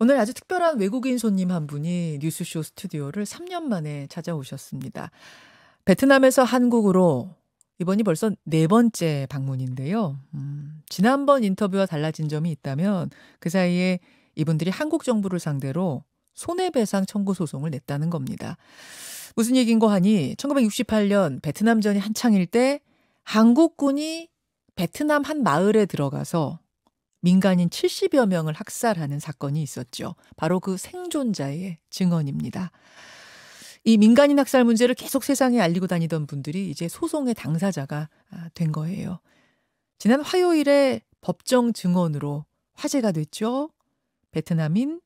오늘 아주 특별한 외국인 손님 한 분이 뉴스쇼 스튜디오를 3년 만에 찾아오셨습니다. 베트남에서 한국으로 이번이 벌써 네 번째 방문인데요. 음, 지난번 인터뷰와 달라진 점이 있다면 그 사이에 이분들이 한국 정부를 상대로 손해배상 청구 소송을 냈다는 겁니다. 무슨 얘기인고 하니 1968년 베트남전이 한창일 때 한국군이 베트남 한 마을에 들어가서 민간인 70여 명을 학살하는 사건이 있었죠. 바로 그 생존자의 증언입니다. 이 민간인 학살 문제를 계속 세상에 알리고 다니던 분들이 이제 소송의 당사자가 아, 된 거예요. 지난 화요일에 법정 증언으로 화제가 됐죠. 베트남인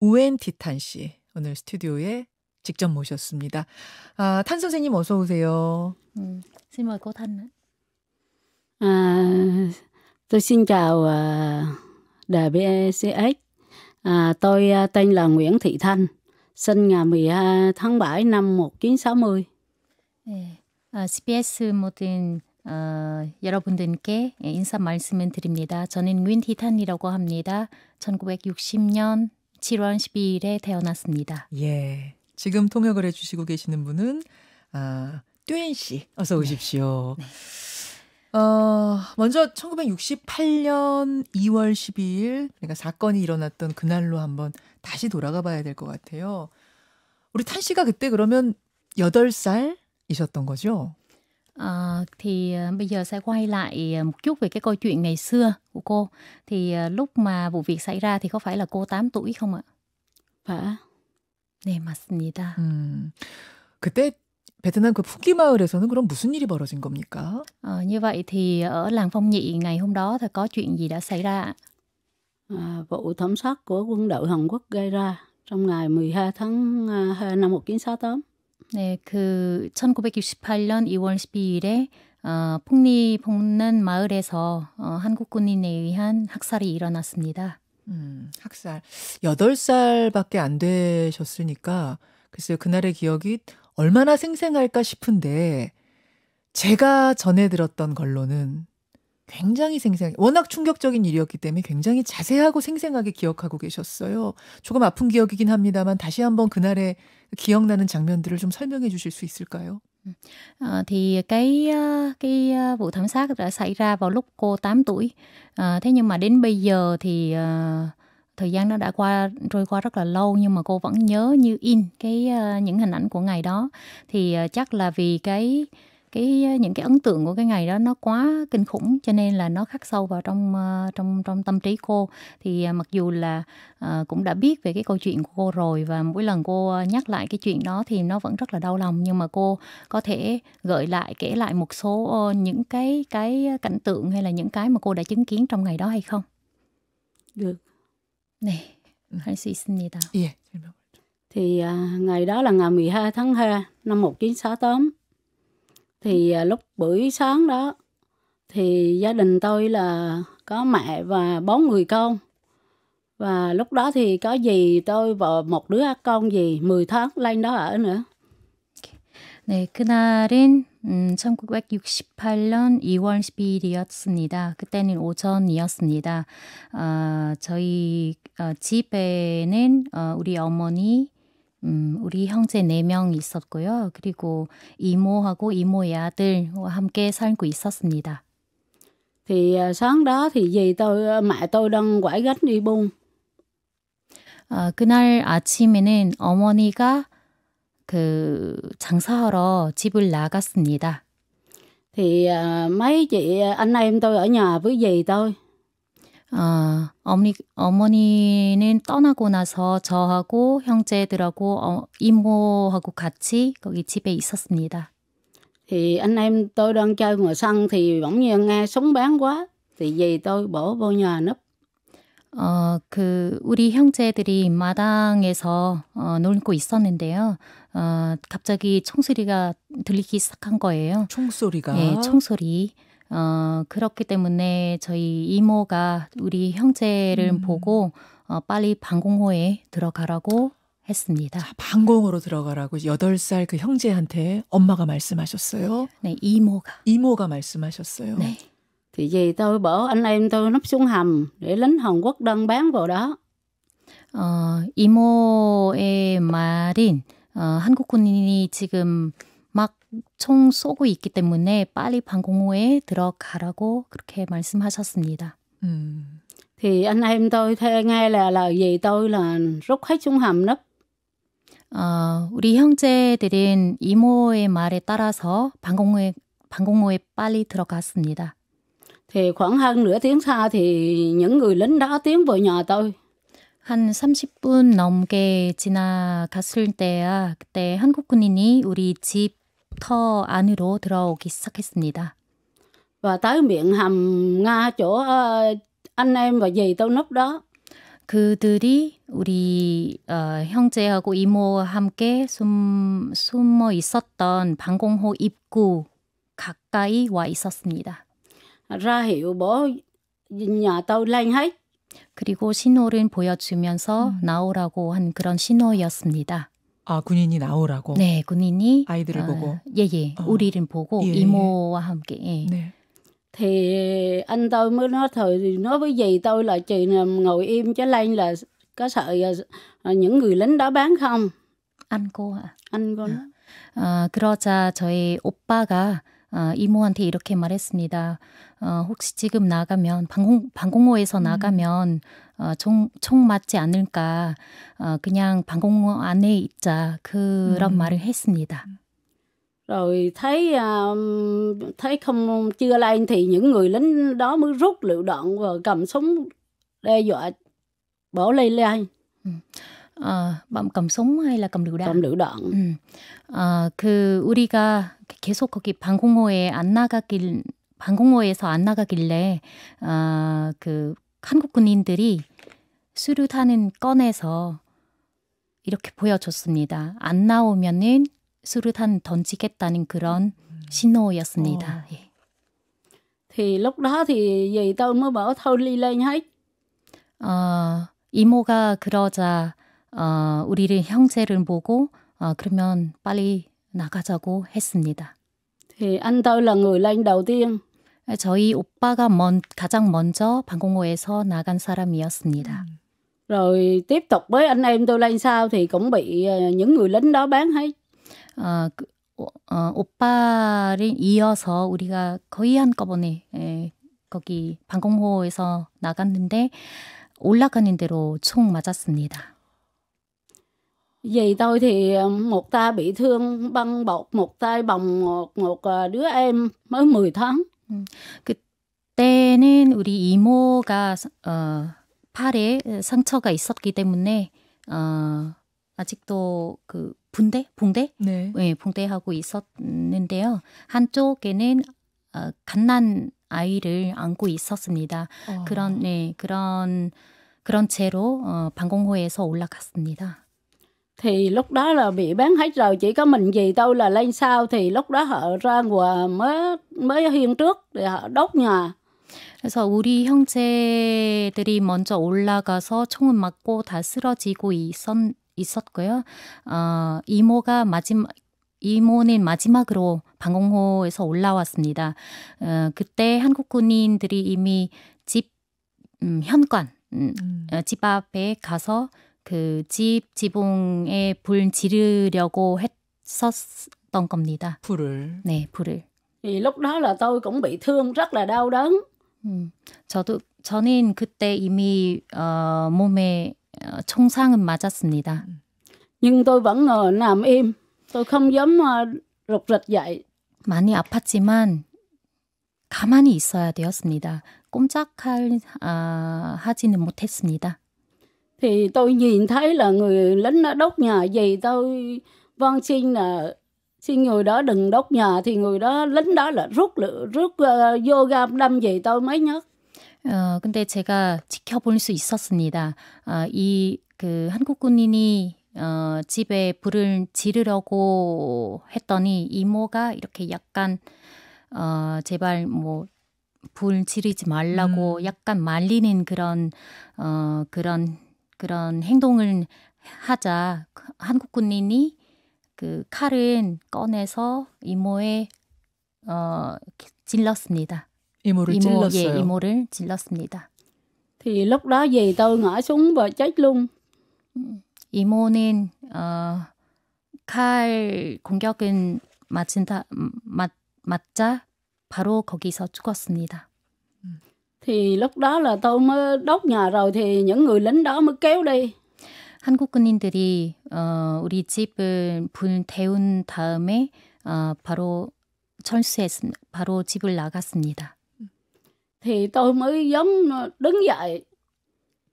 우엔 티탄 씨 오늘 스튜디오에 직접 모셨습니다. 아, 탄 선생님 어서 오세요. 음, 스물 꽃하 아, Tôi xin chào à, Đài b c x À, tôi à, tên là Nguyễn Thị Thanh, sinh ngày 12 tháng 7 năm 1960. 네, b 아, s 모든 어, 여러분들께 예, 인사 말씀을 드립니다. 저는 윈티탄이라고 합니다. 1960년 7월 12일에 태어났습니다. 예. 지금 통역을 해주시고 계시는 분은 아, 뚜엔 씨, 어서 네. 오십시오. 네. 네. 어, 먼저 1968년 2월 12일, 그러니까 사건이 일어났던 그날로 한번 다시 돌아가 봐야 될 것 같아요. 우리 탄 씨가 그때 그러면 8살이셨던 거죠? À, thì bây giờ sẽ quay lại một chút về cái câu chuyện ngày xưa của cô. Thì lúc mà vụ việc xảy ra thì có phải là cô 8 tuổi không ạ? Phải. 네, 맞습니다. 음, 그때 베트남 그 푸기 마을에서는 그럼 무슨 일이 벌어진 겁니까? 어, như vậy thì ở làng Phong Nhị ngày hôm đó thì có chuyện gì đã xảy ra? À, vụ thảm sát của quân đội Hàn Quốc gây ra trong ngày 12 tháng 2 năm 1968. 네, 그 1968년 2월 12일에 어, 폭리 폭는 마을에서 어, 한국군인에 의한 학살이 일어났습니다. 음, 학살. 8살밖에 안 되셨으니까 글쎄요, 그날의 기억이 얼마나 생생할까 싶은데 제가 전해 들었던 걸로는 굉장히 생생하게 워낙 충격적인 일이었기 때문에 굉장히 자세하고 생생하게 기억하고 계셨어요. 조금 아픈 기억이긴 합니다만 다시 한번 그날의 기억나는 장면들을 좀 설명해 주실 수 있을까요? À, 음, 어, thì cái 어, cái 어, vụ thảm sát đã xảy ra vào lúc cô 8 tuổi. À, thế nhưng mà đến bây giờ thì à, thời gian nó đã qua trôi qua rất là lâu nhưng mà cô vẫn nhớ như in cái uh, những hình ảnh của ngày đó thì uh, chắc là vì cái cái ờ, những cái ấn tượng của cái ngày đó nó quá kinh khủng cho nên là nó khắc sâu vào trong trong trong tâm trí cô thì mặc dù là uh, cũng đã biết về cái câu chuyện của cô rồi và mỗi lần cô nhắc lại cái chuyện đó thì nó vẫn rất là đau lòng nhưng mà cô có thể gợi lại kể lại một số uh, những cái cái cảnh tượng hay là những cái mà cô đã chứng kiến trong ngày đó hay không được 네, 할수 있습니다. 예, Thì uh, ngày đó là ngày 12 tháng 2 năm 1968. Thì uh, lúc buổi sáng đó thì gia đình tôi là có mẹ và bốn người con. Và lúc đó thì có gì tôi và một đứa con gì 10 tháng lên đó ở nữa. 네, 그날은 음, 1968년 2월 12일이었습니다. 그때는 오전이었습니다. 어, 저희 어, 집에는 어, 우리 어머니, 음, 우리 형제 4명 있었고요. 그리고 이모하고 이모의 아들과 함께 살고 있었습니다. Thì sáng đó thì dì tôi, mẹ tôi đang quải gánh đi buôn. 어, 아, 그날 아침에는 어머니가 그 장사하러 집을 나갔습니다. Thì mấy chị anh em tôi ở nhà với dì tôi. 어, 어머니, 어머니는 떠나고 나서 저하고 형제들하고 어, 이모하고 같이 거기 집에 있었습니다. Thì anh em tôi đang chơi ngoài sân thì bỗng nhiên nghe súng bắn quá. Thì dì tôi bỏ vô nhà nấp. 어, 그 우리 형제들이 마당에서 어, 놀고 있었는데요. 어, 갑자기 총소리가 들리기 시작한 거예요. 총소리가? 네, 총소리. 어, 그렇기 때문에 저희 이모가 우리 형제를 음. 보고 어, 빨리 방공호에 들어가라고 했습니다. 방공으로 들어가라고 8살 그 형제한테 엄마가 말씀하셨어요? 네, 이모가. 이모가 말씀하셨어요. 네. Thì gì tôi b ả anh em tôi nấp xuống hầm để lính h ồ n Quốc đơn bán vào đó. 어, 이모의 말인 어, 한국군이 지금 막 총 쏘고 있기 때문에 빨리 방공호에 들어가라고 그렇게 말씀하셨습니다. 음. Thì anh em tôi theo ngay là lời gì tôi là rút hết xuống hầm nấp. 어, 우리 형제들은 이모의 말에 따라서 방공호에 방공호에 빨리 들어갔습니다. Thì khoảng hơn nửa tiếng sau thì những người lính đó tiến vào nhà tôi. 한 30분 넘게 지나갔을 때야 그때 한국 군인이 우리 집터 안으로 들어오기 시작했습니다. Và tới m i ệ em và dì tao núp đó. 그들이 우리 어, 형제하고 이모 함께 숨, 숨어 있었던 방공호 입구 가까이 와 있었습니다. Ra hiệu bố nhà tao lên hết. 그리고 신호를 보여주면서 음. 나오라고 한 그런 신호였습니다. 아 군인이 나오라고. 네, 군인이 아이들을 어, 보고. 예예, 예. 어. 우리를 보고 예. 이모와 함께. 예. 네. Thì anh tôi mới nói thời nói với dì tôi là chị ngồi im chứ lanh là có sợ những người lính đó bán không? Anh cô ạ. À. Anh cô. 아, 그러자 저희 오빠가 어, 이모한테 이렇게 말했습니다. 어, 혹시 지금 나가면 방공 방공호에서 음. 나가면 어, 총, 총 맞지 않을까. 어, 그냥 방공호 안에 있자. 그런 음. 말을 했습니다. Rồi thấy uh, thấy không chưa lên thì những người lính đó mới rút lựu đạn và cầm súng đe dọa bỏ lây lan. Ừ. 아, 감성 hay là cầm l 음. 아, 그 우리가 계속 거기 방공호에 안 나가길 방공호에서 안 나가길래 어, 그 한국 군인들이 수류탄은 꺼내서 이렇게 보여줬습니다. 안 나오면은 수류탄 던지겠다는 그런 신호였습니다. 어. 예. Thì lúc đó thì dì tôi mới bảo thôi ly lên hết. 어, 이모가 그러자 어, 우리를 형제를 보고 어, 그러면 빨리 나가자고 했습니다. 네, 네, 저희 오빠가 먼, 가장 먼저 방공호에서 나간 사람이었습니다. 음. 어, 그, 어, 어, 오빠를 이어서 우리가 거의 한꺼번에 에, 예, 거기 방공호에서 나갔는데 올라가는 대로 총 맞았습니다. Dì tôi thì một ta bị thương băng bột, một tay bồng một, một đứa em mới 10 tháng. 그때는 우리 이모가 어, 팔에 상처가 있었기 때문에 어, 아직도 그 분대, 봉대, 네, 네 봉대하고 있었는데요. 한쪽에는 어, 갓난 아이를 안고 있었습니다. 어. 그런 네 그런 그런 채로 어, 방공호에서 올라갔습니다. thì lúc đó là bị bán hết rồi chỉ có mình gì đâu là lên sau thì lúc đó họ ra ngoài mới mới hiên trước thì họ đốt nhà 그래서 우리 형제들이 먼저 올라가서 총은 맞고 다 쓰러지고 있었, 있었고요. 어, 이모가 마지막 이모는 마지막으로 방공호에서 올라왔습니다. 어, 그때 한국 군인들이 이미 집 음, 현관 음, 음. 집 앞에 가서 그집 지붕에 불 지르려고 했었던 겁니다. 불을. 네, 불을. 이 lúc đó là tôi cũng bị thương rất là đau đớn. 음, 저도 저는 그때 이미 어, 몸에 어, 총상은 맞았습니다. Nhưng tôi vẫn ngồi nằm im. Tôi không dám rụt rịch dậy. 많이 아팠지만 가만히 있어야 되었습니다. 꼼짝할 아, 하지는 못했습니다. thì tôi nhìn thấy là người lính đã đốt nhà gì tôi van xin là xin người đó đừng đốt nhà thì người đó lính đó là rút lửa rút uh, vô gam đâm gì tôi mới nhớ. 어, 근데 제가 지켜볼 수 있었습니다. 아, 이 그 한국 군인이 어, 집에 불을 지르려고 했더니 이모가 이렇게 약간 어, 제발 뭐 불 지르지 말라고 음. 약간 말리는 그런 어, 그런 그런 행동을 하자 한국 군인이 그 칼은 꺼내서 이모의 어 질렀습니다. 이모를 이모, 찔렀어요. 예, 이모를 질렀습니다. Thì lúc đó dì tôi ngã súng và chết luôn. 이모는 어, 칼 공격은 맞은다 음, 맞 맞자 바로 거기서 죽었습니다. thì lúc đó là tôi mới đốt nhà rồi thì những người lính đó mới kéo đi. 한국군인들이 어, 우리 집을 태운 다음에 어, 바로 철수했습니다. 바로 집을 나갔습니다. thì tôi mới giống đứng dậy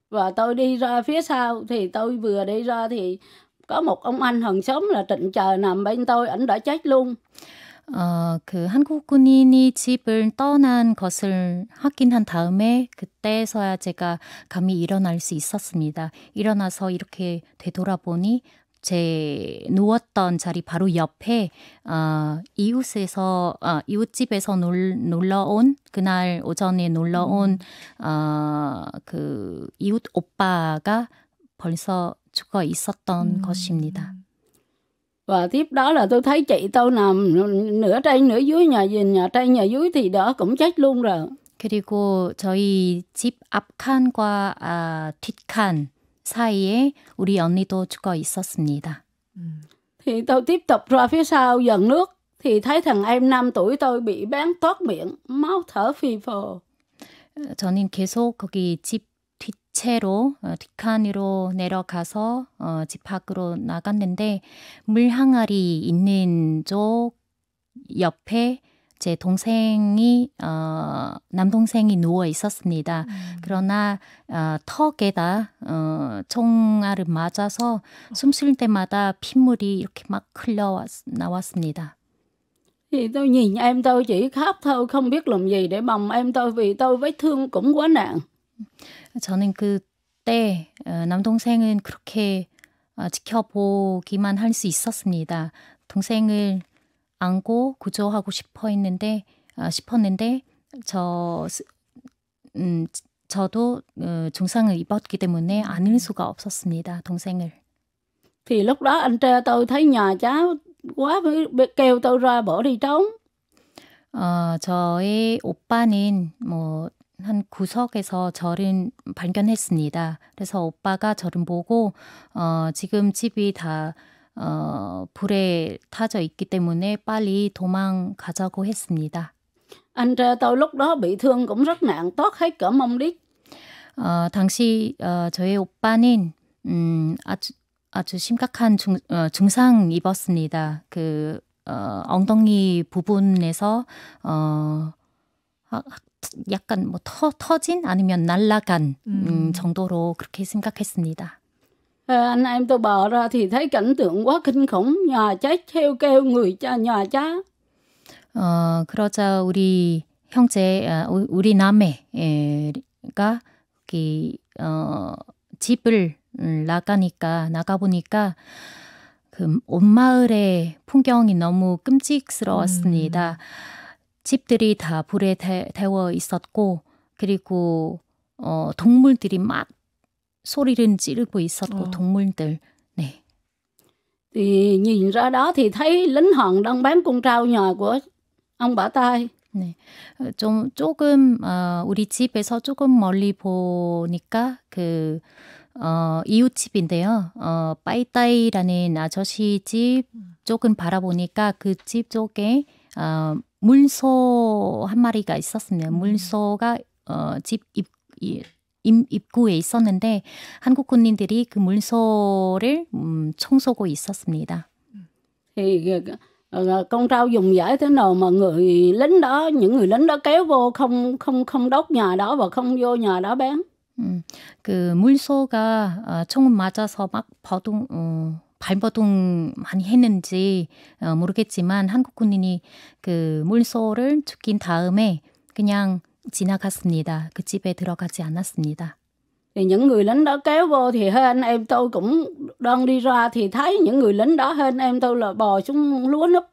và tôi đi ra phía sau thì tôi vừa đi ra thì có một ông anh hàng xóm là trịnh chờ nằm bên tôi ảnh đã chết luôn. 어, 그 한국 군인이 집을 떠난 것을 확인한 다음에 그때서야 제가 감히 일어날 수 있었습니다. 일어나서 이렇게 되돌아보니 제 누웠던 자리 바로 옆에 어, 이웃에서 어, 이웃집에서 놀, 놀러 온 그날 오전에 놀러 온그 어, 음. 이웃 오빠가 벌써 죽어 있었던 음. 것입니다. và tiếp đó là tôi thấy chị tôi nằm nửa trên nửa dưới nhà gì nhà trên nhà dưới thì đó cũng chết luôn rồi 그리고 저희 집 앞칸과 아, 뒷칸 사이에 우리 언니도 죽어 있었습니다. Thì tôi tiếp tục ra phía sau dần nước thì thấy thằng em 5 tuổi tôi bị bán toát miệng, máu thở phì phò. 저는 계속 거기 집 채로 어, 칸으로 내려가서 어, 집 밖으로 나갔는데 물 항아리 있는 쪽 옆에 제 동생이 어, 남동생이 누워 있었습니다. 음. 그러나 어, 턱에다 어, 총알을 맞아서 숨 쉴 때마다 핏물이 이렇게 막 흘러 나왔습니다. Thì tôi nhìn em tôi chỉ khóc thôi, không biết làm gì để b ồ n em tôi vì tôi vết thương cũng quá nặng. 저는 그때 어, 남동생은 그렇게 어, 지켜보기만 할 수 있었습니다. 동생을 안고 구조하고 싶어 했는데 어, 싶었는데 저 음, 저도 중상을 입었기 때문에 안을 음. 수가 없었습니다. 동생을. Thì 그 lúc đó anh Trê tôi thấy nhà cháu quá kêu tôi ra bỏ đi t r ố n 어, 저의 오빠는 뭐한 구석에서 저를 발견했습니다. 그래서 오빠가 저를 보고 어, 지금 집이 다 어, 불에 타져 있기 때문에 빨리 도망가자고 했습니다. a n t ô i lúc đó bị thương cũng rất nặng, t o t hết cả mông đít. 어, 당시 어, 저의 오빠는 음, 아주 아주 심각한 중, 어, 중상 입었습니다. 그 어, 엉덩이 부분에서 어, 학, 약간 뭐 터, 터진 아니면 날라간 음. 음, 정도로 그렇게 생각했습니다. anh em tôi bò ra thì thấy cảnh tượng quá kinh khủng, nhà cháy theo kêu người cha nhà cha. 어, 그러자 우리 형제, 아, 우리 남매가 그, 어, 집을 음, 나가니까, 나가보니까 그온 마을의 풍경이 너무 끔찍스러웠습니다. 음. 집들이 다 불에 데, 데워 있었고 그리고 어 동물들이 막 소리를 지르고 있었고 어. 동물들 네. Thì nhìn ra đó thì thấy l í n 네. 어, 좀 조금 어, 우리 집에서 조금 멀리 보니까 그 어, 이웃집인데요. 어, 빠이따이라는 아저씨 집 음. 조금 바라보니까 그 집 쪽에 어, 물소 한 마리가 있었습니다. 물소가 어, 집 입, 이, 입구에 있었는데 한국 군인들이 그 물소를 음, 청소고 있었습니다. thì con trao dùng giải thế nào mà người lính đó những người lính đó kéo vô không không không đốt nhà đó và không vô nhà đó bán. 음, 그 물소가 어, 총을 맞아서 막 버둥 어, 발버둥 많이 했는지 어, 모르겠지만 한국 군인이 그 물소를 죽인 다음에 그냥 지나갔습니다. 그 집에 들어가지 않았습니다. Thì những người lính đó kéo vô thì hơn em tôi cũng đang đi ra thì thấy những người lính đó hơn em tôi là bò xuống lúa núp.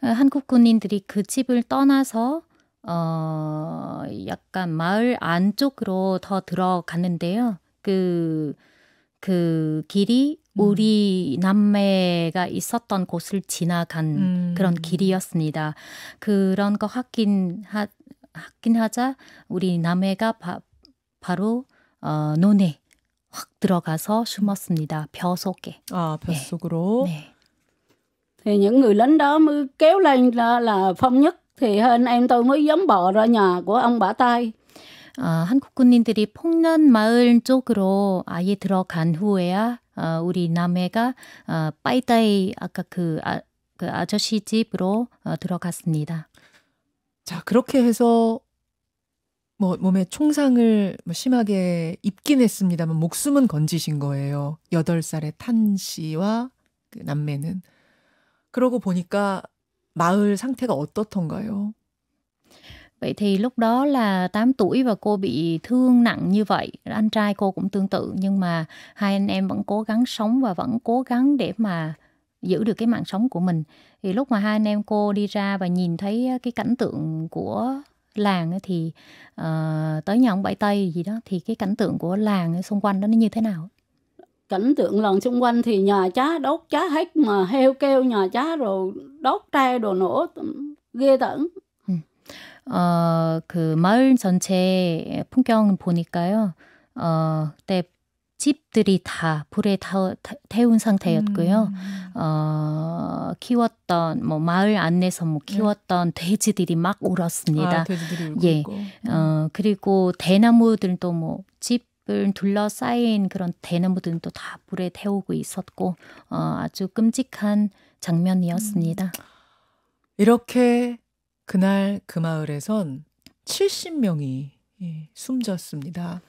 한국 군인들이 그 집을 떠나서 어 약간 마을 안쪽으로 더 들어갔는데요. 그그 그 길이 음. 우리 남매가 있었던 곳을 지나간 음. 그런 길이었습니다. 그런 거 하긴 하, 하긴 하자 우리 남매가 바, 바로 어, 논에 확 들어가서 숨었습니다. 벼 속에. 아, 벼 네. 속으로. 네. 네. những người lính đó mới kéo lên là, là phong nhất thì hơn em tôi mới dám bỏ ra nhà của ông bả tay. 아, 어, 한국 군인들이 폭난 마을 쪽으로 아예 들어간 후에야 어, 우리 남매가 어, 빠이따이 아까 그, 아, 그 아저씨 집으로 어, 들어갔습니다. 자 그렇게 해서 뭐 몸에 총상을 뭐 심하게 입긴 했습니다만 목숨은 건지신 거예요. 여덟 살의 탄 씨와 그 남매는 그러고 보니까 마을 상태가 어떻던가요? Vậy thì lúc đó là 8 tuổi và cô bị thương nặng như vậy, anh trai cô cũng tương tự nhưng mà hai anh em vẫn cố gắng sống và vẫn cố gắng để mà giữ được cái mạng sống của mình. Thì lúc mà hai anh em cô đi ra và nhìn thấy cái cảnh tượng của làng thì uh, tới nhà ông Bảy Tây gì đó thì cái cảnh tượng của làng xung quanh đó nó như thế nào? cảnh tượng lần xung quanh thì nhà chá đốt chá hết mà heo kêu nhà chá rồi đốt tre đồ nổ ghê tởm 어, 그 마을 전체 풍경 보니까요. 어, 그때 집들이 다 불에 타, 태운 상태였고요. 음. 어, 키웠던 뭐 마을 안내서 뭐 네. 키웠던 네. 돼지들이 막 울었습니다. 아, 돼지들이 울고. 예. 음. 어, 그리고 대나무들도 뭐 집을 둘러싸인 그런 대나무들도 다 불에 태우고 있었고 어, 아주 끔찍한 장면이었습니다. 음. 이렇게 그날 그 마을에선 70명이 예, 숨졌습니다.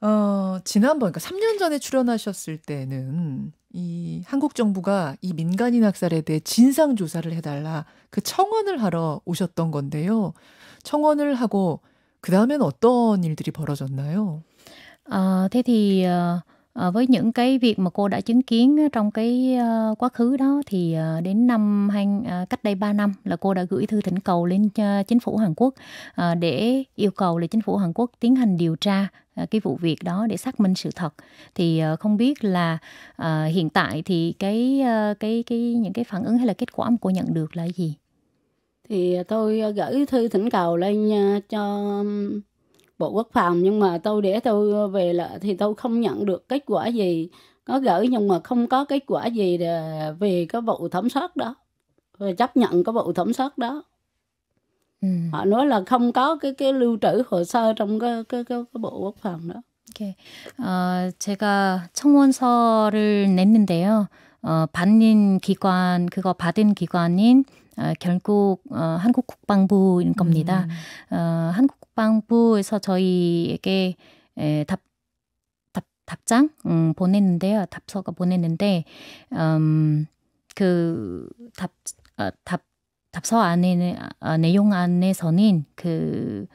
어, 지난번, 그러니까 3년 전에 출연하셨을 때는 이 한국 정부가 이 민간인 학살에 대해 진상조사를 해달라 그 청원을 하러 오셨던 건데요. 청원을 하고 그 다음엔 어떤 일들이 벌어졌나요? À, 아, thế Ờ, với những cái việc mà cô đã chứng kiến trong cái ờ, quá khứ đó thì ờ, đến năm hay à, cách đây 3 năm là cô đã gửi thư thỉnh cầu lên uh, chính phủ Hàn Quốc để yêu cầu là chính phủ Hàn Quốc tiến hành điều tra cái vụ việc đó để xác minh sự thật thì không biết là hiện tại thì cái cái cái những cái phản ứng hay là kết quả mà cô nhận được là gì thì tôi gửi thư thỉnh cầu lên cho Bộ Quốc phòng nhưng mà tôi để tôi về lại thì tôi không nhận được kết quả gì có gửi nhưng mà không có kết quả gì về cái vụ thẩm soát đó chấp nhận cái vụ thẩm soát đó ừ. họ nói là không có cái cái lưu trữ hồ sơ trong cái cái cái, cái bộ quốc phòng đó. Okay. 어, ờ, 제가 청원서를 냈는데요. 어, 받는 기관 그거 받은 기관인 어, 결국 어, 한국 국방부인 겁니다. 음. 어, 한국 국방부에서 저희에게 에, 답, 답, 답장 음, 보냈는데요. 답서가 보냈는데 음, 그답 아, 답, 답서 안에는 아, 내용 안에서는 그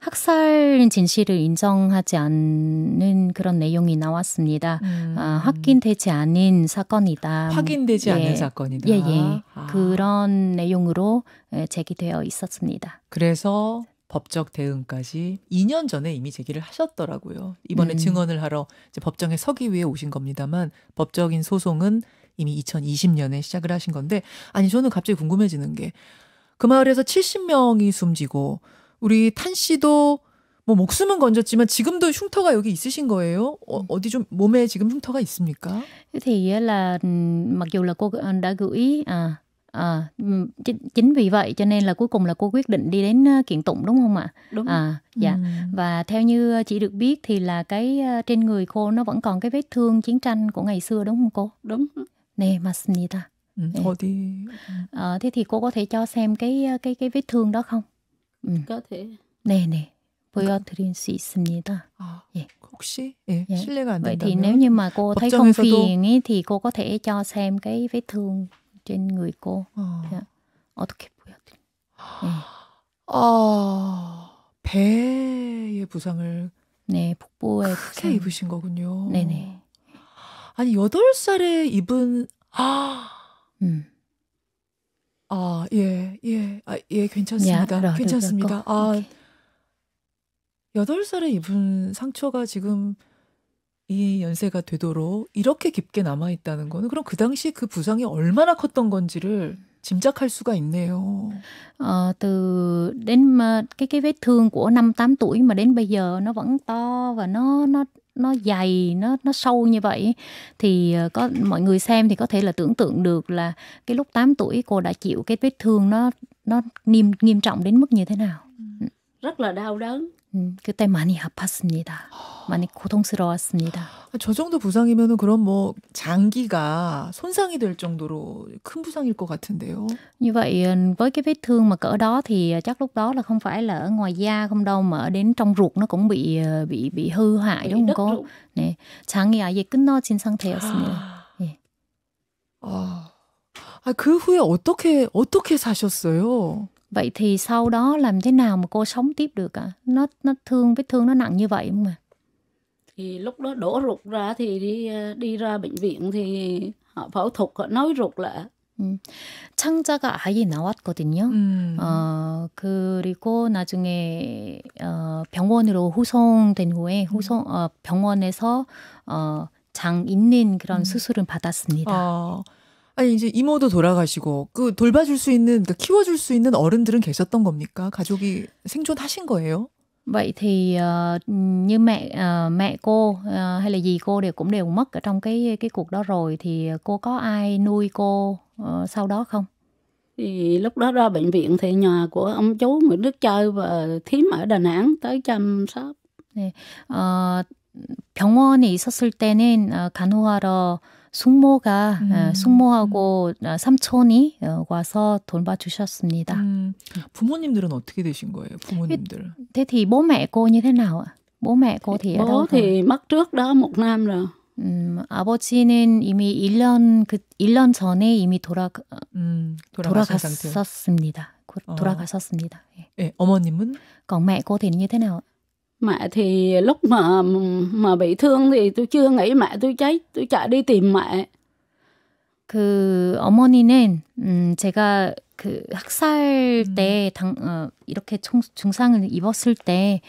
학살 진실을 인정하지 않는 그런 내용이 나왔습니다. 음. 아, 확인되지 않은 사건이다. 확인되지 예. 않은 사건이다. 예, 예. 아. 그런 내용으로 예, 제기되어 있었습니다. 그래서 법적 대응까지 2년 전에 이미 제기를 하셨더라고요. 이번에 음. 증언을 하러 이제 법정에 서기 위해 오신 겁니다만 법적인 소송은 이미 2020년에 시작을 하신 건데 아니 저는 갑자기 궁금해지는 게 그 마을에서 70명이 숨지고 우리 탄 씨도 뭐 목숨은 건졌지만 지금도 흉터가 여기 있으신 거예요? 어, 음. 디좀 몸에 지금 흉터가 있습니까? Thì là mặc dù là c À, chính vì vậy cho nên là cuối cùng là cô quyết định đi đến ờ, kiện tụng đúng không ạ? Đúng. À, dạ. Ừ. Và theo như chị được biết thì là cái trên người cô nó vẫn còn cái vết thương chiến tranh của ngày xưa đúng không cô? Đúng. Nè, 맞습니다. Ừ, thôi thì à, thế thì cô có thể cho xem cái cái cái vết thương đó không? Ừ. Có thể. Nè nè. 보여드릴 수 있습니다. 아, 예. 혹시 예, 예. Dạ. 실례가 안 된다면 vậy thì nếu như mà cô thấy không phiền ấy thì cô có thể cho xem cái vết thương trên 어. 어떻게 보여드림? 네. 아 배의 부상을 네 복부에 크게 부상. 입으신 거군요. 네네. 아니 여덟 살에 입은 아 음. 아, 예, 예, 아, 예, 괜찮습니다. 야, 괜찮습니다. 아, 여덟 살에 입은 상처가 지금 이 연세가 되도록 이렇게 깊게 남아 있다는 거는 그럼 그 당시 그 부상이 얼마나 컸던 건지를 짐작할 수가 있네요. Ờ, từ đến mà cái cái vết thương của năm tám tuổi mà đến bây giờ nó vẫn to và nó nó nó dày nó nó sâu như vậy thì ờ, có mọi người xem thì có thể là tưởng tượng được là cái lúc 8 tuổi cô đã chịu cái vết thương nó nó nghiêm nghiêm trọng đến mức như thế nào. Ừ. Rất là đau đớn. 음, 그때 많이 아팠습니다. 많이 고통스러웠습니다. 저 정도 부상이면은 그럼 뭐 장기가 손상이 될 정도로 큰 부상일 것 같은데요. Như vậy với cái vết thương mà cỡ đó thì chắc lúc đó là không phải là ở ngoài da không đâu mà ở đến trong ruột nó cũng bị bị bị hư hại đúng không cô? 네. 장이 아예 끊어진 상태였습니다. 예. 아. 아, 그 후에 어떻게 어떻게 사셨어요? Vậy thì sau đó làm thế nào mà cô sống tiếp được ạ? À? Nó nó thương vết thương nó nặng như vậy mà. Thì lúc đó đổ ruột ra thì đi đi ra bệnh viện thì họ phẫu thuật họ nói ruột là 음, 창자가 아예 나왔거든요. 음. 어, 그리고 나중에 어, 병원으로 후송된 후에 후송 어, 병원에서 어, 장 있는 그런 음. 수술을 받았습니다. 어. 아니 이제 이모도 돌아가시고 그 돌봐줄 수 있는 그러니까 키워줄 수 있는 어른들은 계셨던 겁니까? 가족이 생존하신 거예요? Vậy thì uh, như mẹ uh, mẹ cô uh, hay là dì cô đều cũng đều mất ở trong cái cái cuộc đó rồi thì cô có ai nuôi cô uh, sau đó không? Thì lúc đó ra bệnh viện thì nhà của ông chú Nguyễn Đức Chơi và thím ở Đà Nẵng tới chăm sóc. 네, 어, 병원에 있었을 때는 간호하러 숙모가 음. 숙모하고 삼촌이 와서 돌봐주셨습니다. 음. bumo님들은 어떻게 되신 거예요? 부모님들. Thế thì bố mẹ cô như thế nào ạ? Bố mẹ cô thì ở đâu? Bố thì mất trước đó một năm rồi. 음, 아버지는 이미 1년 그 1년 전에 이미 돌아 음, 돌아갔었습니다. 상태. 돌아가셨습니다. 예. 네, 어머님은? Còn mẹ cô thì như thế nào? mẹ thì lúc mà mà bị thương thì tôi chưa nghĩ mẹ tôi chết tôi chạy đi tìm mẹ 그 어머니는 음 제가 그 학살 음. 때 당, 어, 이렇게 총, 중상을 입었을 때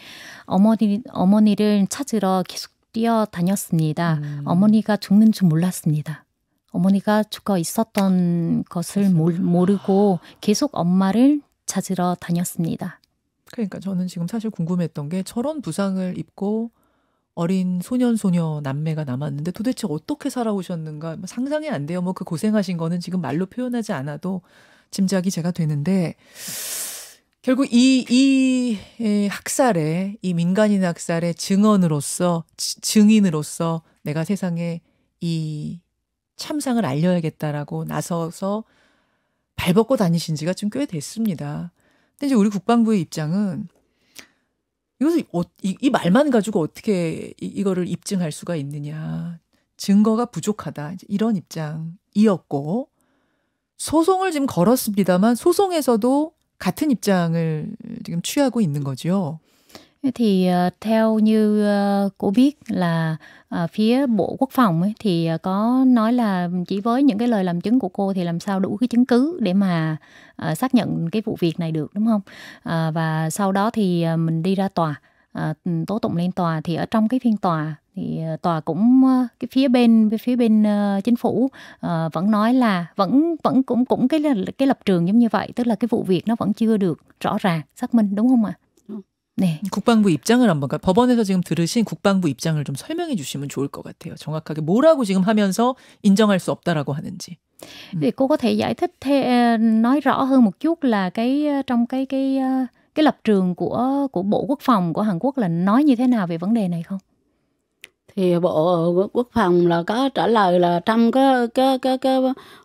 어머니 어머니를 찾으러 계속 뛰어다녔습니다. 음. 어머니가 죽는 줄 몰랐습니다. 어머니가 죽어 있었던 것을 모르고 계속 엄마를 찾으러 다녔습니다. 그러니까 저는 지금 사실 궁금했던 게 저런 부상을 입고 어린 소년 소녀 남매가 남았는데 도대체 어떻게 살아오셨는가 뭐 상상이 안 돼요. 뭐 그 고생하신 거는 지금 말로 표현하지 않아도 짐작이 제가 되는데 결국 이, 이 학살에, 이 민간인 학살의 증언으로서, 지, 증인으로서 내가 세상에 이 참상을 알려야겠다라고 나서서 발벗고 다니신 지가 좀 꽤 됐습니다. 근데 이제 우리 국방부의 입장은 이것을 어, 이, 이, 말만 가지고 어떻게 이, 이거를 입증할 수가 있느냐. 증거가 부족하다. 이런 입장이었고 소송을 지금 걸었습니다만 소송에서도 같은 입장을 지금 취하고 있는 거죠. thì ờ, theo như ờ, cô biết là ờ, phía Bộ Quốc phòng ấy, thì có nói là chỉ với những cái lời làm chứng của cô thì làm sao đủ cái chứng cứ để mà xác nhận cái vụ việc này được đúng không? Và sau đó thì mình đi ra tòa ừ, tố tụng lên tòa thì ở trong cái phiên tòa thì tòa cũng cái phía bên phía bên chính phủ vẫn nói là vẫn vẫn cũng cũng cái cái lập trường giống như vậy tức là cái vụ việc nó vẫn chưa được rõ ràng xác minh đúng không ạ? À? 네. 국방부 입장을 한번 법원에서 지금 들으신 국방부 입장을 좀 설명해 주시면 좋을 것 같아요. 정확하게 뭐라고 지금 하면서 인정할 수 없다라고 하는지. Thì cô có thể giải thích thê, nói rõ hơn một chút là cái trong cái cái cái lập trường của của Bộ Quốc phòng của Hàn Quốc là nói như thế nào về vấn đề này không? Thì Bộ Quốc phòng là có trả lời là trong cái cái cái, cái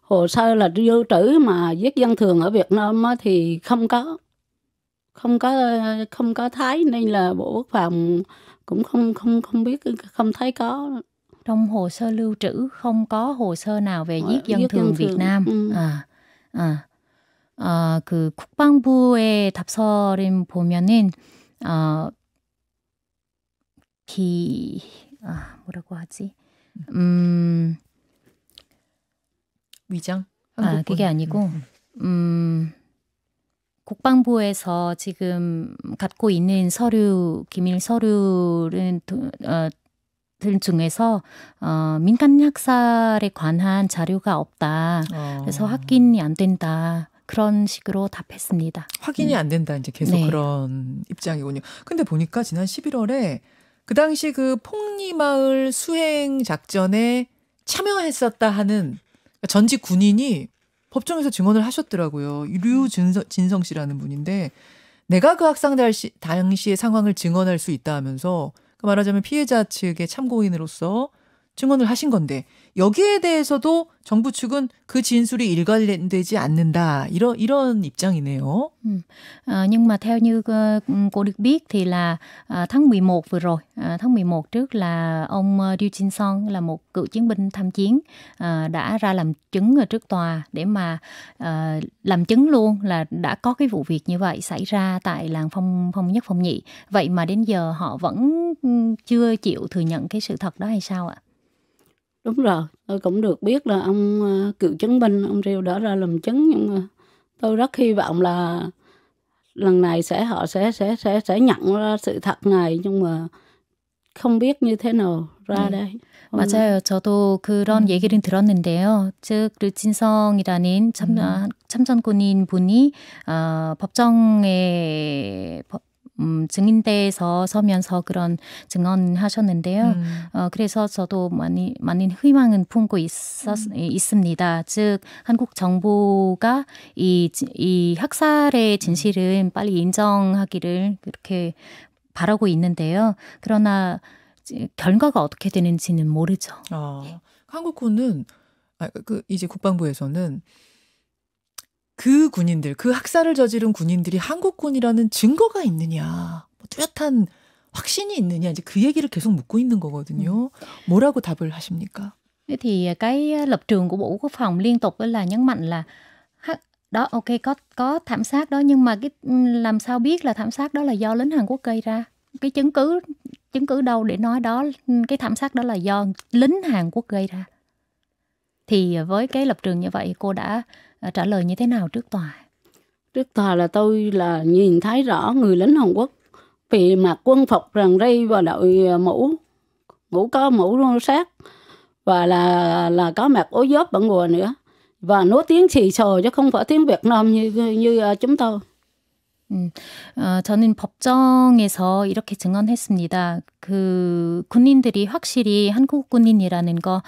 hồ sơ là dư trữ mà giết dân thường ở Việt Nam thì không có không có không có thấy nên là bộ quốc phòng cũng không không không biết không thấy có trong hồ sơ lưu trữ không có hồ sơ nào về giết ờ, dân thường Việt Nam. 음. 아, 아, 아, 그 국방부의 답서를 보면은 어, 기, 아, 뭐라고 하지? 음, 위장? 아, 그게 아니고, 음. 국방부에서 지금 갖고 있는 서류, 기밀 서류는 어, 들 중에서 어, 민간 학살에 관한 자료가 없다. 어. 그래서 확인이 안 된다. 그런 식으로 답했습니다. 확인이 음. 안 된다. 이제 계속 네. 그런 입장이군요. 근데 보니까 지난 11월에 그 당시 그 폭리마을 수행 작전에 참여했었다 하는 그러니까 전직 군인이 법정에서 증언을 하셨더라고요. 류진성 씨라는 분인데 내가 그 학상 당시, 당시의 상황을 증언할 수 있다 하면서 그 말하자면 피해자 측의 참고인으로서 증언을 하신 건데 여기에 대해서도 정부 측은 그 진술이 일관되지 않는다 이런 이런 입장이네요. Ừ. À, nhưng mà theo như uh, cô được biết thì là uh, tháng 11 vừa rồi, uh, tháng 11 trước là ông uh, Ryu Jin Song là một cựu chiến binh tham chiến uh, đã ra làm chứng ở trước tòa để mà uh, làm chứng luôn là đã có cái vụ việc như vậy xảy ra tại làng Phong Phong Nhất Phong Nhị. Vậy mà đến giờ họ vẫn chưa chịu thừa nhận cái sự thật đó hay sao ạ? Đúng rồi, tôi cũng được biết là ông ờ, cựu chiến binh, ông Rêu đã ra làm chứng nhưng mà tôi rất hy vọng là lần này sẽ họ sẽ sẽ sẽ sẽ nhận ra sự thật này nhưng mà không biết như thế nào ra 네. đây. 맞아요. 저도 그런 음. 얘기를 들었는데요. 즉 류진성이라는 참, 음. 참전군인 분이 어, 법정에 음, 증인대에서 서면서 그런 증언하셨는데요. 음. 어, 그래서 저도 많이 많은 희망은 품고 있었, 음. 예, 있습니다. 즉 한국 정부가 이, 이 학살의 음. 진실은 빨리 인정하기를 그렇게 바라고 있는데요. 그러나 결과가 어떻게 되는지는 모르죠. 아, 한국군은 아, 그 이제 국방부에서는 그 군인들, 그 학살을 저지른 군인들이 한국군이라는 증거가 있느냐, 뭐 뚜렷한 확신이 있느냐, 이제 그 얘기를 계속 묻고 있는 거거든요. 뭐라고 답을 하십니까? Thế thì cái lập trường của Bộ Quốc phòng liên tục là nhấn mạnh là đó ok có có thảm sát đó nhưng mà cái làm sao biết là thảm sát đó là do lính Hàn Quốc gây ra cái chứng cứ chứng cứ đâu để nói đó cái thảm sát đó là do lính Hàn Quốc gây ra Thì với cái lập trường như vậy cô đã ờ, trả lời như thế nào trước tòa? Trước tòa là tôi là nhìn thấy rõ người lính Hàn Quốc vì mặc quân phục rằng rây và đội ờ, mũ mũ có mũ sát và là là có mặc ố gióp bằng ngùa nữa và nói tiếng xì xồ chứ không phải tiếng Việt Nam như như ờ, chúng tôi. 음, ừ. 어, 저는 법정에서 이렇게 증언했습니다. 그 군인들이 확실히 한국 군인이라는 거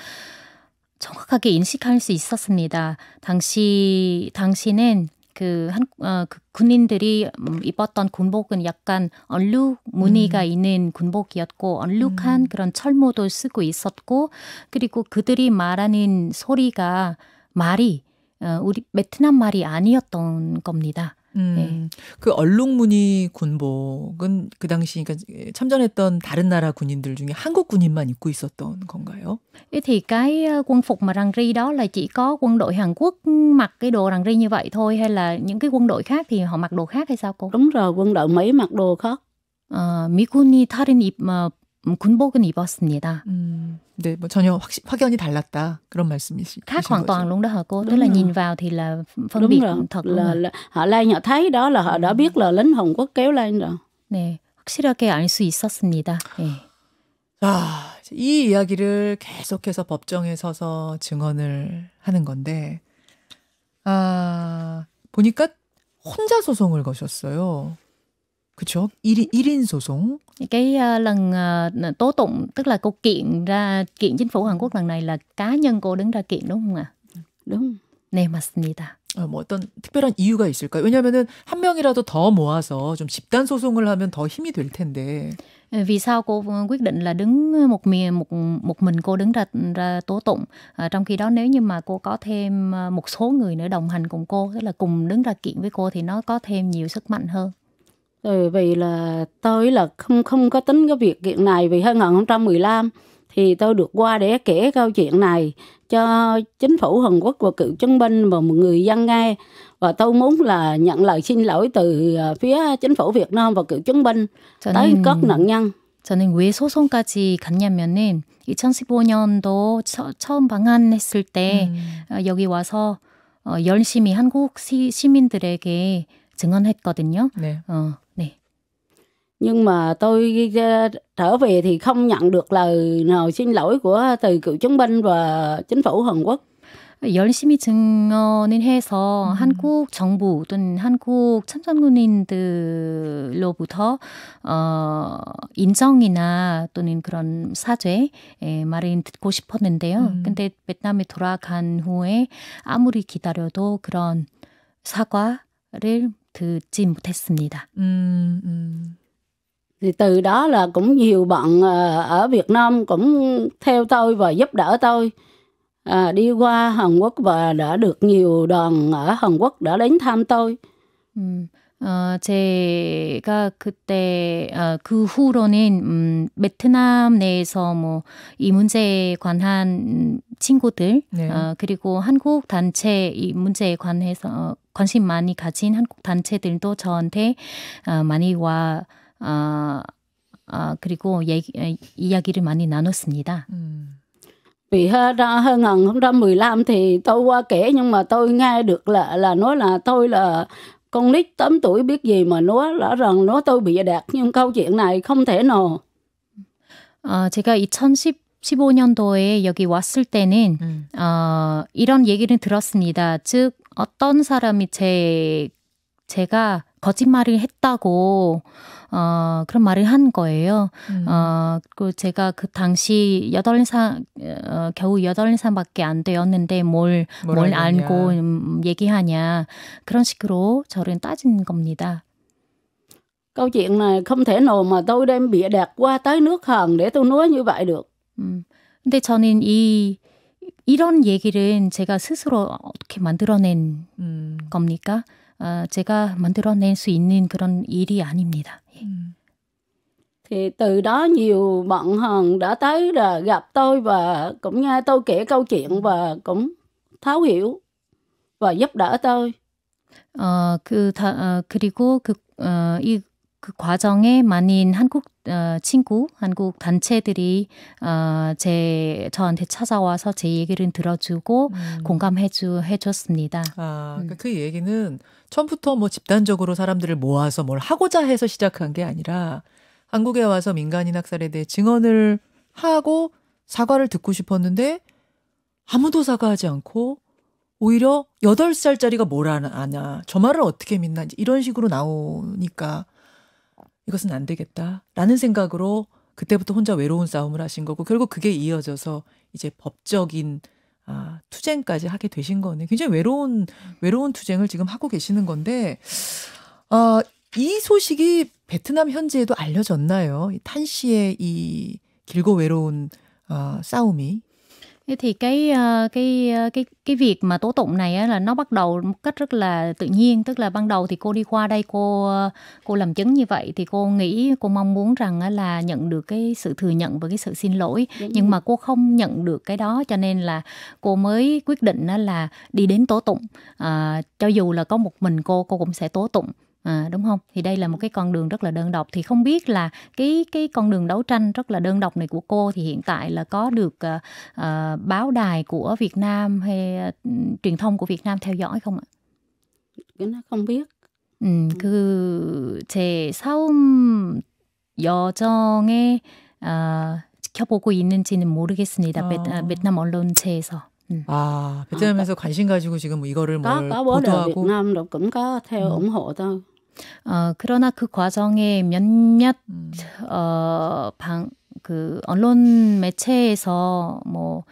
정확하게 인식할 수 있었습니다. 당시 당시는 그한 어, 그 군인들이 음, 입었던 군복은 약간 얼룩 무늬가 음. 있는 군복이었고 얼룩한 음. 그런 철모도 쓰고 있었고 그리고 그들이 말하는 소리가 말이 어, 우리 베트남 말이 아니었던 겁니다. 음, 네. 그 얼룩무늬 군복은 그 당시 그러니까 참전했던 다른 나라 군인들 중에 한국 군인만 입고 있었던 건가요? thì cái quân phục mà răng ri đó là chỉ có quân đội Hàn Quốc mặc cái đồ răng ri như vậy thôi hay là những cái quân đội khác thì họ mặc đồ khác hay sao cô? Đúng rồi, quân đội Mỹ mặc đồ khác. 어, 미군이 다른 입 어, 군복은 입었습니다. 음, 네, 뭐 전혀 확시, 확연히 달랐다 그런 말씀이시. Khác hoàn toàn luôn đó hả cô? Đúng Tức rồi. là nhìn vào thì là phân Đúng biệt rồi. thật là, luôn. Là, họ Lan họ thấy đó là họ đã biết là lính Hồng Quốc kéo lên rồi. 네, 확실하게 알 수 있었습니다. 네. 아, 이 이야기를 계속해서 법정에 서서 증언을 하는 건데, 아 보니까 혼자 소송을 거셨어요. 그렇죠. 1인, 1인 소송. Cái uh, lần uh, tố tụng tức là cô kiện ra kiện chính phủ Hàn Quốc lần này là cá nhân cô đứng ra kiện đúng không ạ? À? Đúng. 네, 맞습니다. 어, 뭐 어떤 특별한 이유가 있을까요? 왜냐면은 한 명이라도 더 모아서 좀 집단 소송을 하면 더 힘이 될 텐데. Ờ, vì sao cô quyết định là đứng một mình một một mình cô đứng ra ra tố tụng à, trong khi đó nếu như mà cô có thêm một số người nữa đồng hành cùng cô tức là cùng đứng ra kiện với cô thì nó có thêm nhiều sức mạnh hơn rồi ừ, vì là tôi là không không có tính cái việc kiện này vì 2015 thì tôi được qua để kể câu chuyện này cho chính phủ Hàn Quốc và cựu chiến binh và một người dân nghe và tôi muốn là nhận lời xin lỗi từ à, phía chính phủ Việt Nam và cựu chiến binh 저는, tới các nạn nhân. 저는 왜 소송까지 갔냐면은 2015년도 처, 처음 방한했을 때 음. 여기 와서 어, 열심히 한국 시, 시민들에게 증언했거든요. 네. 어, nhưng mà tôi trở về thì không nhận được lời nào xin lỗi của từ cựu chiến binh và chính phủ Hàn Quốc. 열심히 증언을 해서 음. 한국 정부 또는 한국 참전군인들로부터 어, 인정이나 또는 그런 사죄 예, 말은 듣고 싶었는데요. 음. 근데 베트남에 돌아간 후에 아무리 기다려도 그런 사과를 듣지 못했습니다. 음, 음. thì từ đó là cũng nhiều bạn ờ, ở Việt Nam cũng theo tôi và giúp đỡ tôi à, đi qua Hàn Quốc và đã được nhiều đoàn ở Hàn Quốc đã đến thăm tôi. 음, 어, 제가 그때 어, 그 후로는 음, 베트남 내에서 뭐이 문제에 관한 친구들 네. 어, 그리고 한국 단체 이 문제에 관해서 관심 많이 가진 한국 단체들도 저한테 어, 많이 와. 아, 아 그리고 얘기, 이야기를 많이 나눴습니다. 음. vì hơn gần 2015 thì tôi qua kể nhưng mà tôi nghe được là là nói là tôi là con nít 8 tuổi biết gì mà nó rõ ràng nó tôi bị đạt nhưng câu chuyện này không thể nào. 어, 제가 2015년도에 여기 왔을 때는 음. 어, 이런 얘기를 들었습니다. 즉 어떤 사람이 제 제가 거짓말을 했다고 어, 그런 말을 한 거예요. 음. 어, 그 제가 그 당시 여덟 살 어, 겨우 여덟 살밖에 안 되었는데 뭘, 뭘, 알고 음, 얘기하냐. 그런 식으로 저를 따진 겁니다. Câu chuyện này không thể nào mà tôi đem bịa đặt qua tới nước Hàn để tôi nói như vậy được. 음. 근데 저는 이 이런 얘기를 제가 스스로 어떻게 만들어낸 음. 겁니까? 제가 만들어낼 수 있는 그런 일이 아닙니다. 음. Thì từ đó nhiều bạn Hàn đã tới là gặp tôi và cũng nghe tôi kể câu chuyện và cũng tháo hiểu và giúp đỡ tôi. 어, 그, 다, 어, 그리고 그, 어, 이그 과정에 많은 한국 어, 친구, 한국 단체들이 어, 제 저한테 찾아와서 제 얘기를 들어주고 음. 공감해주 해줬습니다. 아, 그러니까 음. 그 얘기는 처음부터 뭐 집단적으로 사람들을 모아서 뭘 하고자 해서 시작한 게 아니라 한국에 와서 민간인 학살에 대해 증언을 하고 사과를 듣고 싶었는데 아무도 사과하지 않고 오히려 8 살짜리가 뭘아냐저 말을 어떻게 믿나 이런 식으로 나오니까 이것은 안 되겠다라는 생각으로 그때부터 혼자 외로운 싸움을 하신 거고 결국 그게 이어져서 이제 법적인 아, 투쟁까지 하게 되신 거는 굉장히 외로운 외로운 투쟁을 지금 하고 계시는 건데 어, 이 소식이 베트남 현지에도 알려졌나요? 탄 씨의 이 길고 외로운 아, 싸움이 Thế thì cái, ờ, cái, ờ, cái cái việc mà tố tụng này á là nó bắt đầu một cách rất là tự nhiên, tức là ban đầu thì cô đi qua đây cô, cô làm chứng như vậy thì cô nghĩ cô mong muốn rằng á là nhận được cái sự thừa nhận và cái sự xin lỗi, Đúng nhưng rồi. mà cô không nhận được cái đó cho nên là cô mới quyết định á là đi đến tố tụng. Ờ, cho dù là có một mình cô, cô cũng sẽ tố tụng à, đúng không thì đây là một cái con đường rất là đơn độc thì không biết là cái cái con đường đấu tranh rất là đơn độc này của cô thì hiện tại là có được uh, uh, báo đài của Việt Nam hay uh, truyền thông của Việt Nam theo dõi không ạ không biết ừ, 그 제사움 여정에 어, 지켜보고 있는지는 모르겠습니다. 아. 베트남 언론체에서. 음. 아 베트남에서 관심 가지고 지금 이거를 뭐 보도하고. 베트남도 cũng có theo ủng hộ thôi. 어, 그러나 그 과정에 몇몇 음. 어, 방, 그 언론 매체에서 뭐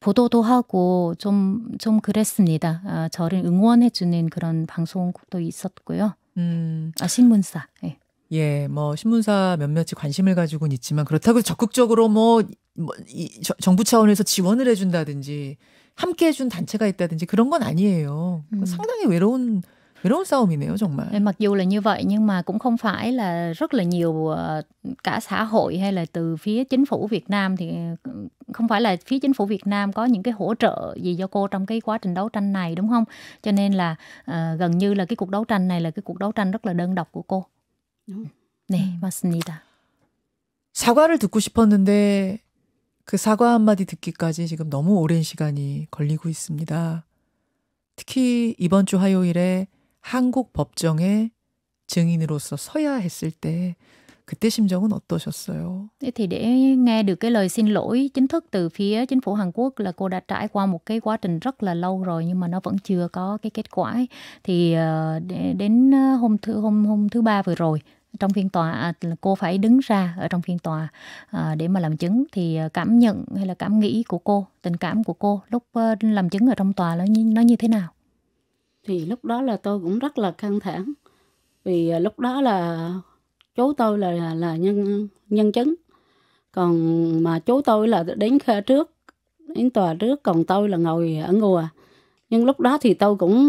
보도도 하고 좀, 좀 그랬습니다. 아, 저를 응원해주는 그런 방송국도 있었고요. 음. 아, 신문사. 예. 예, 뭐, 신문사 몇몇이 관심을 가지고는 있지만 그렇다고 적극적으로 뭐, 뭐 이, 저, 정부 차원에서 지원을 해준다든지 함께 해준 단체가 있다든지 그런 건 아니에요. 그러니까 음. 상당히 외로운 이런 싸움이네요, 정말. Mặc dù là như vậy nhưng mà cũng không phải là rất là nhiều ờ, cả xã hội hay là từ phía chính phủ Việt Nam thì ừ, không phải là phía chính phủ Việt Nam có những cái hỗ trợ gì cho cô trong cái quá trình đấu tranh này đúng không? Cho nên là uh, gần như là cái cuộc đấu tranh này là cái cuộc đấu tranh rất là đơn độc của cô. Nè, 맞습니다. 사과를 듣고 싶었는데 그 사과 한마디 듣기까지 지금 너무 오랜 시간이 걸리고 있습니다. 특히 이번 주 화요일에 한국 법정에 증인으로서 서야 했을 때 그때 심정은 어떠셨어요? Thì để nghe được cái lời xin lỗi chính thức từ phía chính phủ Hàn Quốc là cô đã trải qua một cái quá trình rất là lâu rồi nhưng mà nó vẫn chưa có cái kết quả. Thì ờ, đến ờ, hôm thứ hôm hôm thứ ba vừa rồi trong phiên tòa à, cô phải đứng ra ở trong phiên tòa ờ, để mà làm chứng thì cảm nhận hay là cảm nghĩ của cô tình cảm của cô lúc làm chứng ở trong tòa nó như, nó như thế nào thì lúc đó là tôi cũng rất là căng thẳng vì à, lúc đó là chú tôi là là, nhân nhân chứng còn mà chú tôi là đến khe trước đến tòa trước còn tôi là ngồi ở ngùa nhưng lúc đó thì tôi cũng